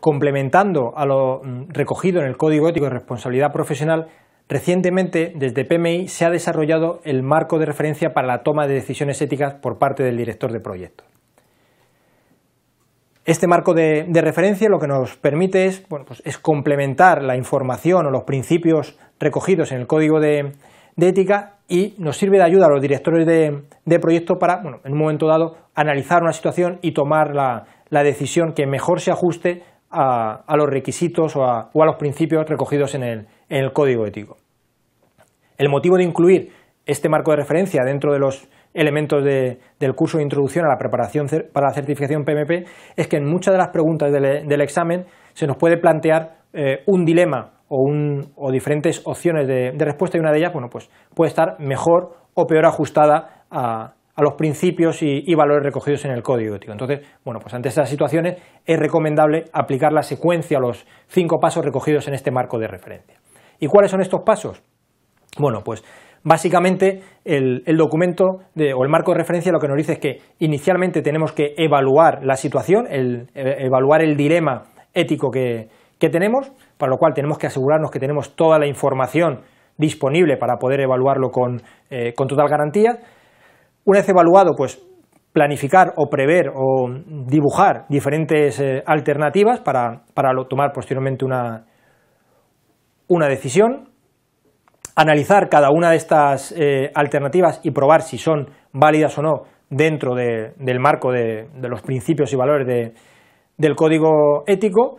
Complementando a lo mm, recogido en el Código Ético de Responsabilidad Profesional, recientemente desde PMI se ha desarrollado el marco de referencia para la toma de decisiones éticas por parte del director de proyecto. Este marco de, referencia lo que nos permite pues, es, complementar la información o los principios recogidos en el Código de, ética y nos sirve de ayuda a los directores de, proyecto para, en un momento dado, analizar una situación y tomar la, la, decisión que mejor se ajuste a, los requisitos o a, los principios recogidos en el, código ético. El motivo de incluir este marco de referencia dentro de los elementos del curso de introducción a la preparación para la certificación PMP es que en muchas de las preguntas del, examen se nos puede plantear eh, un dilema o, diferentes opciones de, respuesta y una de ellas pues puede estar mejor o peor ajustada a, a los principios y, valores recogidos en el código ético. Entonces, bueno, pues ante estas situaciones es recomendable aplicar la secuencia, a los cinco pasos recogidos en este marco de referencia. ¿Y cuáles son estos pasos? Bueno, pues básicamente el, documento o el marco de referencia lo que nos dice es que inicialmente tenemos que evaluar la situación, e, evaluar el dilema ético que, tenemos, para lo cual tenemos que asegurarnos que tenemos toda la información disponible para poder evaluarlo con, eh, con total garantía. Una vez evaluado, pues planificar o prever o dibujar diferentes eh, alternativas para, tomar posteriormente una, una, decisión, analizar cada una de estas eh, alternativas y probar si son válidas o no dentro del marco de, los principios y valores del código ético,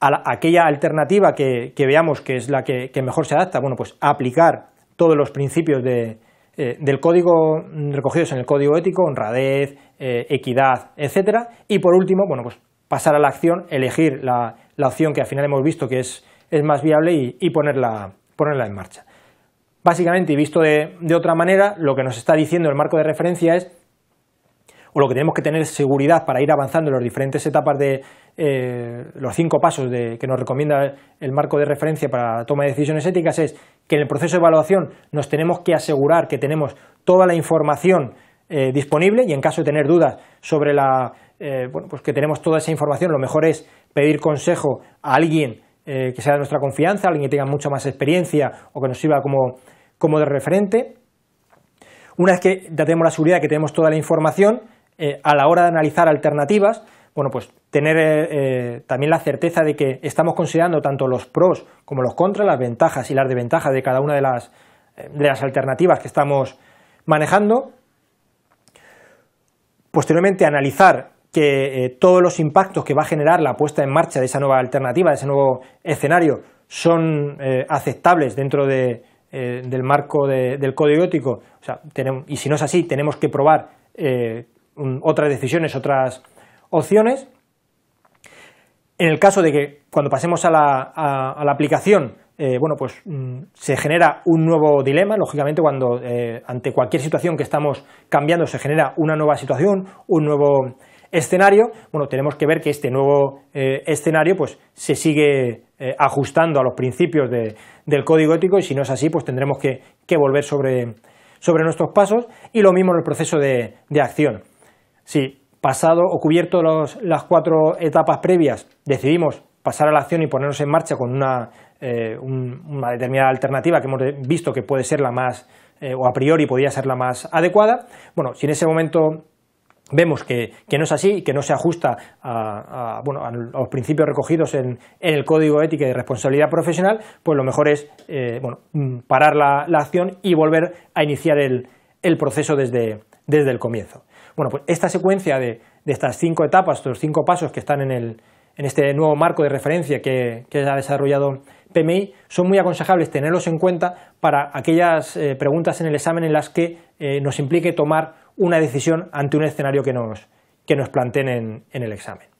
aquella alternativa que, veamos que es la que, que mejor se adapta, bueno, pues aplicar todos los principios de, eh, del código mm, recogidos en el código ético, honradez, eh, equidad, etcétera. Y por último, bueno, pues pasar a la acción, elegir la, opción que al final hemos visto que es, más viable y, ponerla, ponerla en marcha. Básicamente, y visto de, otra manera, lo que nos está diciendo el marco de referencia es, o lo que tenemos que tener seguridad para ir avanzando en las diferentes etapas de eh, los cinco pasos que nos recomienda el marco de referencia para la toma de decisiones éticas, es que en el proceso de evaluación nos tenemos que asegurar que tenemos toda la información eh, disponible y en caso de tener dudas sobre la, eh, bueno, pues que tenemos toda esa información, lo mejor es pedir consejo a alguien eh, que sea de nuestra confianza, alguien que tenga mucha más experiencia o que nos sirva como, como de referente. Una vez que ya tenemos la seguridad de que tenemos toda la información, a la hora de analizar alternativas, bueno, pues tener eh, eh, también la certeza de que estamos considerando tanto los pros como los contras, las ventajas y las desventajas de cada una de las, eh, de las alternativas que estamos manejando. Posteriormente, analizar que todos los impactos que va a generar la puesta en marcha de esa nueva alternativa, de ese nuevo escenario, son aceptables dentro del marco del código ético. tenemos, y si no es así, tenemos que probar otras decisiones, otras opciones. En el caso de que cuando pasemos a la, aplicación, eh, bueno, pues mm, se genera un nuevo dilema, lógicamente cuando eh, ante cualquier situación que estamos cambiando se genera una nueva situación, un nuevo escenario, bueno, tenemos que ver que este nuevo eh, escenario pues se sigue ajustando a los principios del código ético y si no es así pues tendremos que, volver sobre, sobre, nuestros pasos y lo mismo en el proceso de, acción pasado o cubierto los, las cuatro etapas previas, decidimos pasar a la acción y ponernos en marcha con una, eh, determinada alternativa que hemos visto que puede ser la más, eh, o a priori podría ser la más adecuada, bueno, si en ese momento vemos que, no es así, que no se ajusta a, bueno, a los principios recogidos en, en, el código ético de responsabilidad profesional, pues lo mejor es eh, bueno, mm, parar la, acción y volver a iniciar el, proceso desde el comienzo. Bueno, pues esta secuencia de, estas cinco etapas, estos cinco pasos que están en, este nuevo marco de referencia que, ha desarrollado PMI, son muy aconsejables tenerlos en cuenta para aquellas eh, preguntas en el examen en las que eh, nos implique tomar una decisión ante un escenario que nos, que nos planteen en el examen.